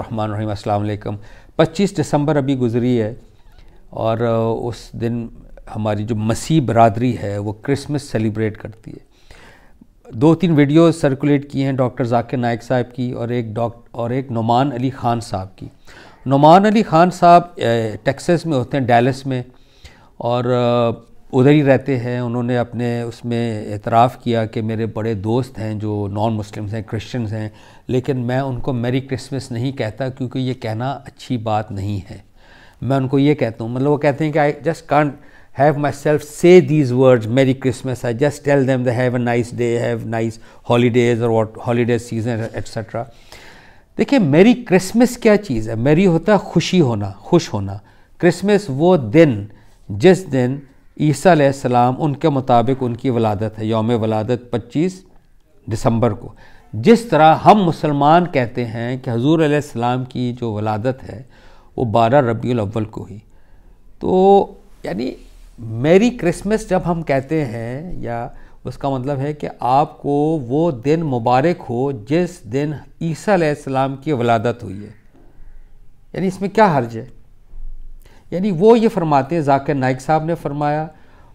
रहमान रहीम अस्सलाम वालेकुम 25 दिसंबर अभी गुजरी है और उस दिन हमारी जो मसीह बरदरी है वो क्रिसमस सेलिब्रेट करती है दो तीन वीडियो सर्कुलेट किए हैं डॉक्टर जाकिर नायक साहब की और एक डॉक्ट और एक नुमान अली ख़ान साहब की नुमान अली ख़ान साहब टेक्सास में होते हैं डैलस में और उधर ही रहते हैं उन्होंने अपने उसमें एतराफ़ किया कि मेरे बड़े दोस्त हैं जो नॉन मुस्लिम्स हैं क्रिश्चियंस हैं लेकिन मैं उनको मेरी क्रिसमस नहीं कहता क्योंकि ये कहना अच्छी बात नहीं है मैं उनको ये कहता हूँ मतलब वो कहते हैं कि I just can have my self say these words merry Christmas I just tell them the have a nice day have nice holidays और वॉट हॉलीडेज सीजन एट्सट्रा देखिए मेरी क्रिसमस क्या चीज़ है मेरी होता है खुशी होना खुश होना क्रिसमस वो दिन जिस दिन ईसा उनके मुताबिक उनकी वलादत है योम वलादत 25 दिसंबर को जिस तरह हम मुसलमान कहते हैं कि हजूर सलाम की जो वलादत है वो बारह रबी अव्वल को हुई तो यानी मेरी क्रिसमस जब हम कहते हैं या उसका मतलब है कि आपको वो दिन मुबारक हो जिस दिन ईसा आसमाम की वलादत हुई है यानी इसमें क्या हर्ज है यानी वो ये फरमाते हैं जाकिर नाइक साहब ने फरमाया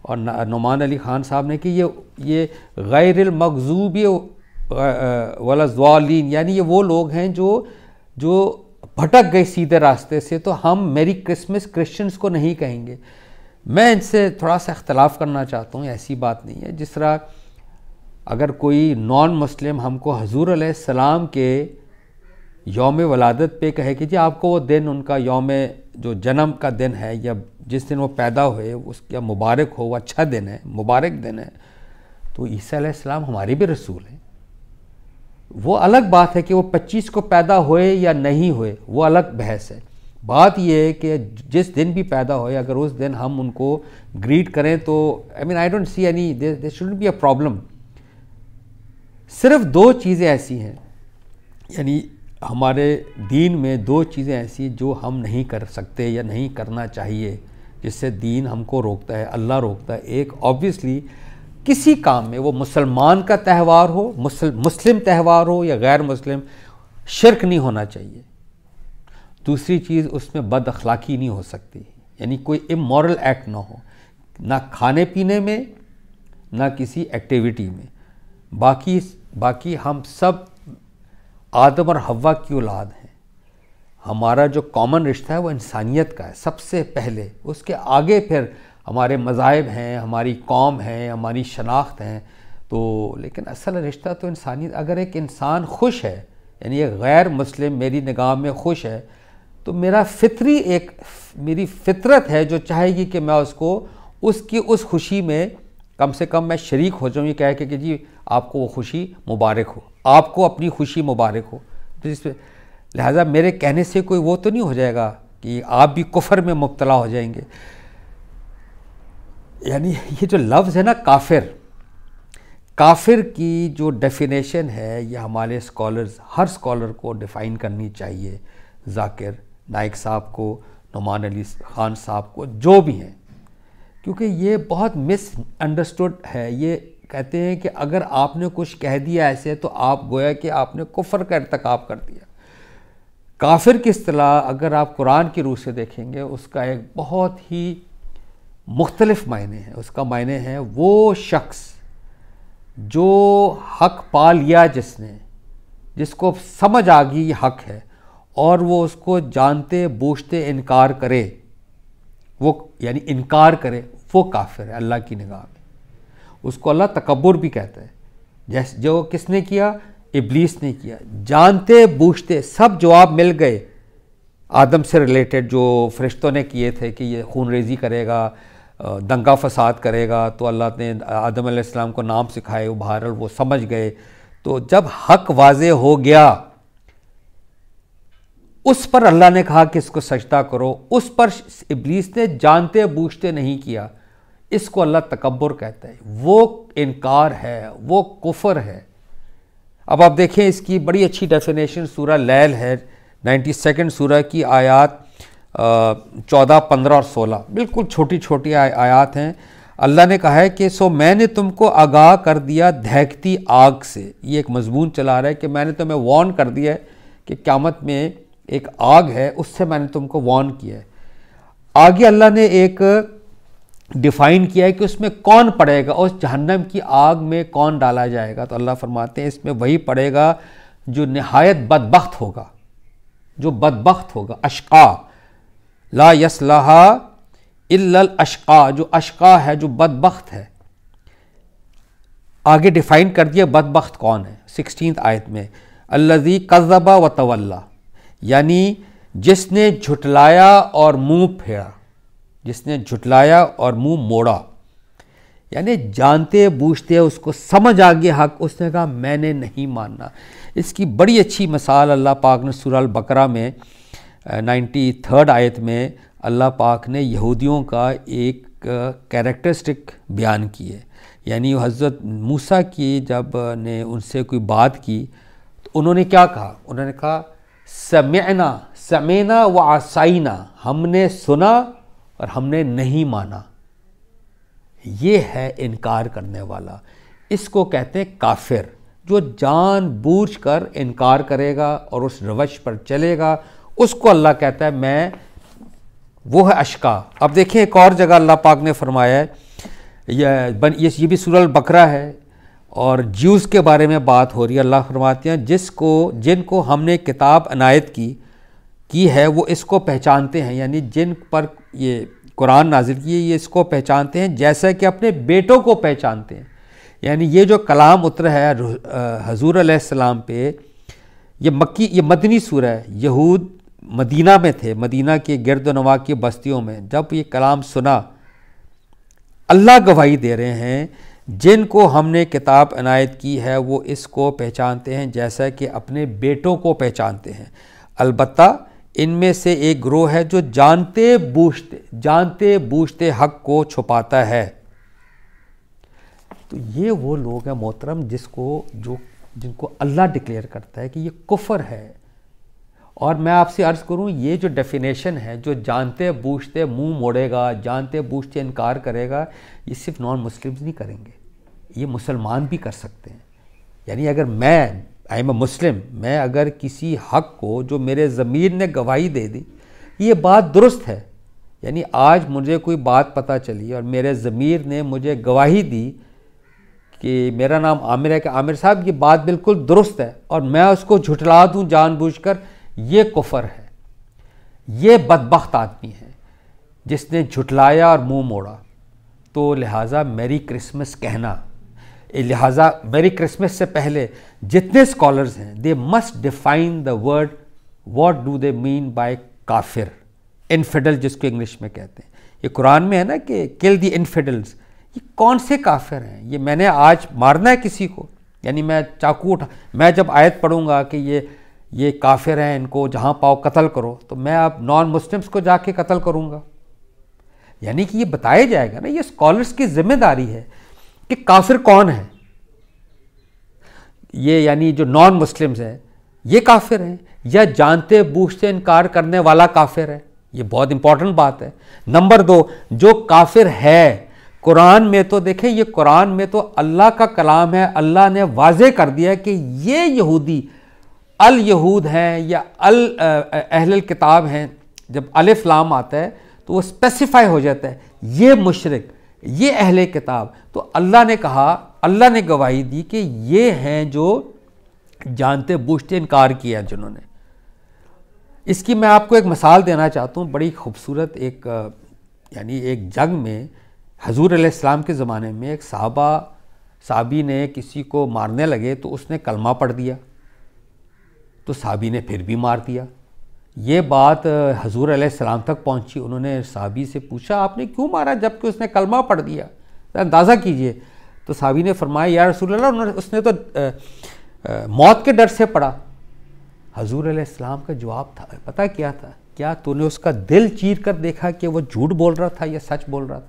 और नुमान अली ख़ान साहब ने कि ये ये गैर मकजूब वाला जवालीन यानी ये वो लोग हैं जो जो भटक गए सीधे रास्ते से तो हम मेरी क्रिसमस क्रिश्चियंस को नहीं कहेंगे मैं इनसे थोड़ा सा इख्तलाफ करना चाहता हूँ ऐसी बात नहीं है जिस तरह अगर कोई नॉन मुस्लिम हमको हजूर सलाम के योम वलादत पे कहे कि जी आपको वो दिन उनका योम जो जन्म का दिन है या जिस दिन वो पैदा हुए उसका मुबारक हो वो अच्छा दिन है मुबारक दिन है तो ईसा हमारे भी रसूल हैं वो अलग बात है कि वो 25 को पैदा हुए या नहीं हुए वो अलग बहस है बात यह है कि जिस दिन भी पैदा होए अगर उस दिन हम उनको ग्रीट करें तो I mean I don't see any they should be a problem सिर्फ दो चीज़ें ऐसी हैं यानी हमारे दीन में दो चीज़ें ऐसी जो हम नहीं कर सकते या नहीं करना चाहिए जिससे दीन हमको रोकता है अल्लाह रोकता है एक ऑब्वियसली किसी काम में वो मुसलमान का त्यौहार हो मुसल मुस्लिम त्यौहार हो या गैर मुस्लिम शिरक नहीं होना चाहिए दूसरी चीज़ उसमें बद अखलाकी नहीं हो सकती यानी कोई इमोरल एक्ट ना हो ना खाने पीने में ना किसी एक्टिविटी में बाकी बाकी हम सब आदम और हवा की औलाद हैं हमारा जो कॉमन रिश्ता है वो इंसानियत का है सबसे पहले उसके आगे फिर हमारे मज़ाहब हैं हमारी कौम है हमारी शनाख्त हैं तो लेकिन असल रिश्ता तो इंसानियत अगर एक इंसान खुश है यानी एक गैर मुस्लिम मेरी निगाह में खुश है तो मेरा फितरी एक मेरी फितरत है जो चाहेगी कि मैं उसको उसकी उस खुशी में कम से कम मैं शरीक हो जाऊँ ये कह के कि जी आपको वो खुशी मुबारक हो आपको अपनी खुशी मुबारक हो तो लिहाजा मेरे कहने से कोई वो तो नहीं हो जाएगा कि आप भी कुफर में मुबतला हो जाएंगे यानी ये जो लफ्ज़ है ना काफिर काफिर की जो डेफिनेशन है ये हमारे स्कॉलर्स हर स्कॉलर को डिफ़ाइन करनी चाहिए जाकिर नाइक साहब को नुमान अली खान साहब को जो भी हैं क्योंकि ये बहुत मिस अंडरस्टूड है ये कहते हैं कि अगर आपने कुछ कह दिया ऐसे तो आप गोया कि आपने कुफर का इरतकाब कर दिया काफिर की असलाह अगर आप कुरान की रूह से देखेंगे उसका एक बहुत ही मुख्तलफ़ मायने हैं उसका मायने हैं वो शख्स जो हक पा लिया जिसने जिसको समझ आ गई ये हक है और वो उसको जानते बूझते इनकार करे वो यानी इनकार करे वो काफिर है अल्लाह की निगाह उसको अल्लाह तकबर भी कहता है जैसे जो किसने किया इब्लीस ने किया जानते बूझते सब जवाब मिल गए आदम से रिलेटेड जो फरिश्तों ने किए थे कि ये खून रेजी करेगा दंगा फसाद करेगा तो अल्लाह ने आदम आदम को नाम सिखाए उभार वो समझ गए तो जब हक वाज हो गया उस पर अल्लाह ने कहा कि इसको सजदा करो उस पर इबलीस ने जानते बूझते नहीं किया इसको अल्लाह तकबर कहता है वो इनकार है वो कुफर है अब आप देखें इसकी बड़ी अच्छी डेफिनेशन सूरह लैल है नाइन्टी सेकेंड सूरह की आयात चौदह पंद्रह और सोलह बिल्कुल छोटी छोटी आयात हैं अल्लाह ने कहा है कि सो मैंने तुमको आगाह कर दिया धहकती आग से ये एक मजमून चला रहा है कि मैंने तुम्हें वार्न कर दिया है कि क्यामत में एक आग है उससे मैंने तुमको वार्न किया है आगे अल्लाह ने एक डिफाइन किया है कि उसमें कौन पड़ेगा और जहन्नम की आग में कौन डाला जाएगा तो अल्लाह फरमाते हैं इसमें वही पड़ेगा जो नहायत बदबخت होगा जो बदबخت होगा अशका ला यसलहा इल्ल अशका जो अशका है जो बदबخت है आगे डिफाइन कर दिया बदबخت कौन है सिक्सटीन आयत में अल्लाजी कज़बा व तवल्ला यानी जिसने झुटलाया और मुंह फेरा जिसने झुटलाया और मुंह मोड़ा यानी जानते बूझते उसको समझ आ गया हक उसने कहा मैंने नहीं मानना इसकी बड़ी अच्छी मिसाल अल्लाह पाक ने सुराल बकरा में नाइन्टी थर्ड आयत में अल्लाह पाक ने यहूदियों का एक कैरेक्टरिस्टिक बयान की है यानी हज़रत मूसा की जब ने उनसे कोई बात की तो उन्होंने क्या कहा उन्होंने कहा समैना समेना व आसाइना हमने सुना और हमने नहीं माना ये है इनकार करने वाला इसको कहते हैं काफिर जो जान बूझ कर इनकार करेगा और उस रवश पर चलेगा उसको अल्लाह कहता है मैं वो है अशका अब देखिए एक और जगह अल्लाह पाक ने फरमाया है ये ये भी सुरल बकरा है और ज्यूस के बारे में बात हो रही है अल्लाह फरमाते हैं जिसको जिनको हमने किताब अनायत की की है वो इसको पहचानते हैं यानी जिन पर ये कुरान नाजिल किए ये इसको पहचानते हैं जैसा कि अपने बेटों को पहचानते हैं यानी ये जो कलाम उतरा है हजूर आसमाम पे ये मक्की ये मदनी सूर है यहूद मदीना में थे मदीना के गर्द नवा की बस्तियों में जब ये कलाम सुना अल्लाह गवाही दे रहे हैं जिनको हमने किताब अनायत की है वो इसको पहचानते हैं जैसा कि अपने बेटों को पहचानते हैं अलबत्ता इनमें से एक ग्रोह है जो जानते बूझते जानते बूझते हक को छुपाता है तो ये वो लोग हैं मोहतरम जिसको जो जिनको अल्लाह डिक्लेयर करता है कि ये कुफर है और मैं आपसे अर्ज़ करूं ये जो डेफिनेशन है जो जानते बूझते मुंह मोड़ेगा जानते बूझते इनकार करेगा ये सिर्फ नॉन मुस्लिम्स नहीं करेंगे ये मुसलमान भी कर सकते हैं यानी अगर मैं आई एम अ मुस्लिम मैं अगर किसी हक को जो मेरे ज़मीर ने गवाही दे दी ये बात दुरुस्त है यानी आज मुझे कोई बात पता चली और मेरे ज़मीर ने मुझे गवाही दी कि मेरा नाम आमिर है कि आमिर साहब ये बात बिल्कुल दुरुस्त है और मैं उसको झुटला दूँ जानबूझकर ये कुफर है ये बदबख्त आदमी है जिसने झुटलाया और मुंह मोड़ा तो लिहाजा मेरी क्रिसमस कहना लिहाजा मेरी क्रिसमस से पहले जितने स्कॉलर्स हैं they must define the word what do they mean by काफिर इनफिडल जिसको इंग्लिश में कहते हैं ये कुरान में है ना कि किल दी इनफिडल्स ये कौन से काफिर हैं ये मैंने आज मारना है किसी को यानी मैं चाकू उठा मैं जब आयत पढ़ूंगा कि ये ये काफिर हैं इनको जहाँ पाओ कत्ल करो तो मैं अब नॉन मुस्लिम्स को जाके कत्ल करूँगा यानी कि ये बताया जाएगा ना ये स्कॉलर्स की जिम्मेदारी है कि काफिर कौन है ये यानी जो नॉन मुस्लिम्स हैं ये काफिर हैं या जानते बूझते इनकार करने वाला काफिर है ये बहुत इंपॉर्टेंट बात है नंबर दो जो काफिर है कुरान में तो देखें ये कुरान में तो अल्लाह का कलाम है अल्लाह ने वाजे कर दिया कि ये यहूदी अल यहूद हैं या अल अहल किताब हैं जब अलिफ्लाम आता है तो वो स्पेसिफाई हो जाता है ये मुशरक़ ये अहले किताब तो अल्लाह ने कहा अल्लाह ने गवाही दी कि ये हैं जो जानते बूझते इनकार किया जिन्होंने इसकी मैं आपको एक मिसाल देना चाहता हूँ बड़ी खूबसूरत एक यानी एक जंग में हजूर अलैहिस्सलाम के ज़माने में एक साहबा साबी ने किसी को मारने लगे तो उसने कलमा पढ़ दिया तो साबी ने फिर भी मार दिया ये बात हजूर सलाम तक पहुंची उन्होंने साबी से पूछा आपने क्यों मारा जबकि उसने कलमा पढ़ दिया अंदाज़ा कीजिए तो साबी ने फरमाया यार रसूल उन्होंने उसने तो आ, आ, मौत के डर से पढ़ा हजूर सलाम का जवाब था पता क्या था क्या तूने उसका दिल चीर कर देखा कि वह झूठ बोल रहा था या सच बोल रहा था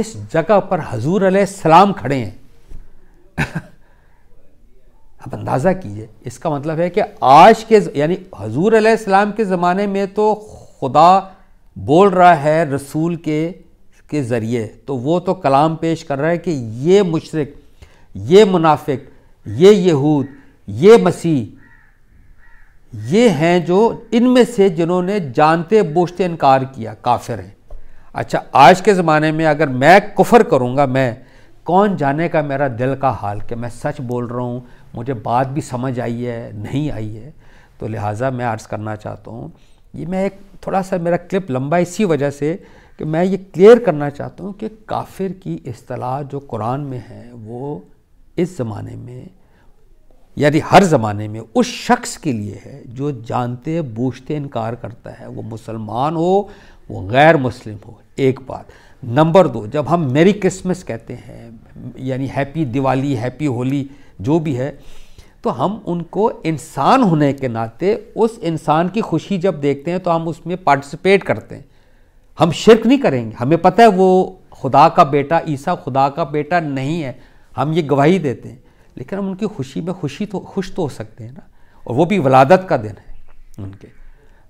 इस जगह पर हजूर सलाम खड़े हैं अब अंदाज़ा कीजिए इसका मतलब है कि आज के यानी हजूर अलैहिस्सलाम के ज़माने में तो खुदा बोल रहा है रसूल के के ज़रिए तो वो तो कलाम पेश कर रहा है कि ये मुशरक ये मुनाफिक ये यहूद ये मसीह ये हैं जो इनमें से जिन्होंने जानते बूझते इनकार किया काफिर हैं अच्छा आज के ज़माने में अगर मैं कुफर करूँगा मैं कौन जाने का मेरा दिल का हाल कि मैं सच बोल रहा हूँ मुझे बात भी समझ आई है नहीं आई है तो लिहाजा मैं अर्ज़ करना चाहता हूँ ये मैं एक थोड़ा सा मेरा क्लिप लंबा इसी वजह से कि मैं ये क्लियर करना चाहता हूँ कि काफिर की असलाह जो कुरान में है वो इस ज़माने में यानी हर ज़माने में उस शख्स के लिए है जो जानते बूझते इनकार करता है वो मुसलमान हो वो गैर मुस्लिम हो एक बात नंबर दो जब हम मेरी क्रिसमस कहते हैं यानी हैप्पी दिवाली हैप्पी होली जो भी है तो हम उनको इंसान होने के नाते उस इंसान की खुशी जब देखते हैं तो हम उसमें पार्टिसिपेट करते हैं हम शिरक नहीं करेंगे हमें पता है वो खुदा का बेटा ईसा खुदा का बेटा नहीं है हम ये गवाही देते हैं लेकिन हम उनकी खुशी में खुशी तो खुश तो हो सकते हैं ना और वो भी वलादत का दिन है उनके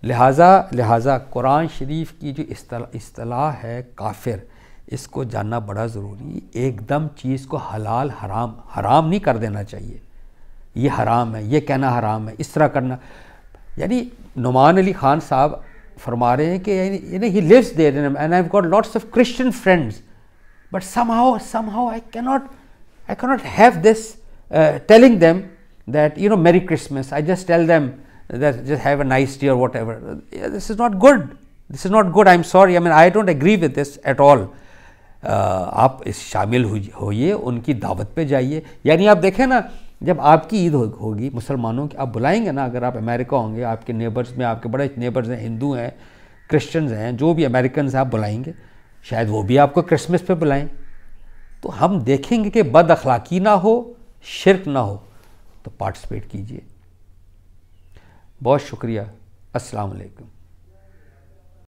लिहाजा लिहाजा कुरान शरीफ की जो असलाह है काफिर इसको जानना बड़ा ज़रूरी एकदम चीज़ को हलाल हराम हराम नहीं कर देना चाहिए ये हराम है ये कहना हराम है इस तरह करना यानी नुमान अली खान साहब फरमा रहे हैं कि यानी he lives there and I got lots of Christian friends but somehow somehow I cannot I cannot have this telling them that you know merry Christmas I just tell them that just have a nice day or whatever. This is not good. This is not good. I'm sorry. I mean, I don't agree with this at all. Uh, आप इस शामिल होइए उनकी दावत पे जाइए यानी आप देखें ना जब आपकी ईद हो, होगी मुसलमानों की आप बुलाएंगे ना अगर आप अमेरिका होंगे आपके नेबर्स में आपके बड़े नेबर्स हैं हिंदू हैं क्रिश्चियंस हैं जो भी अमेरिकन हैं आप बुलाएंगे शायद वो भी आपको क्रिसमस पे बुलाएं तो हम देखेंगे कि बद अखलाकी ना हो शिरक ना हो तो पार्टिसिपेट कीजिए बहुत शुक्रिया अस्सलाम वालेकुम